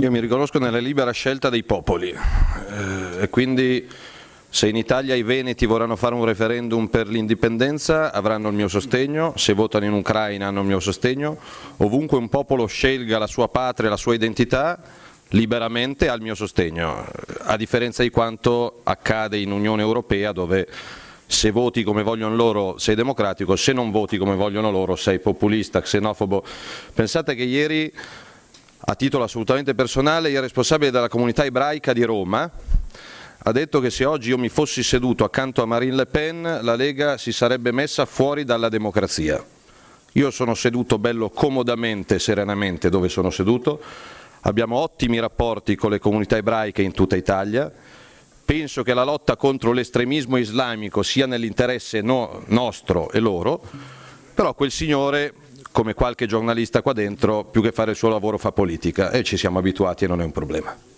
Io mi riconosco nella libera scelta dei popoli eh, e quindi se in Italia i veneti vorranno fare un referendum per l'indipendenza avranno il mio sostegno, se votano in Ucraina hanno il mio sostegno, ovunque un popolo scelga la sua patria, la sua identità, liberamente ha il mio sostegno, a differenza di quanto accade in Unione Europea dove se voti come vogliono loro sei democratico, se non voti come vogliono loro sei populista, xenofobo. Pensate che ieri a titolo assolutamente personale, il responsabile della comunità ebraica di Roma ha detto che se oggi io mi fossi seduto accanto a Marine Le Pen la Lega si sarebbe messa fuori dalla democrazia. Io sono seduto bello comodamente, serenamente dove sono seduto, abbiamo ottimi rapporti con le comunità ebraiche in tutta Italia, penso che la lotta contro l'estremismo islamico sia nell'interesse no nostro e loro, però quel signore come qualche giornalista qua dentro, più che fare il suo lavoro fa politica e ci siamo abituati e non è un problema.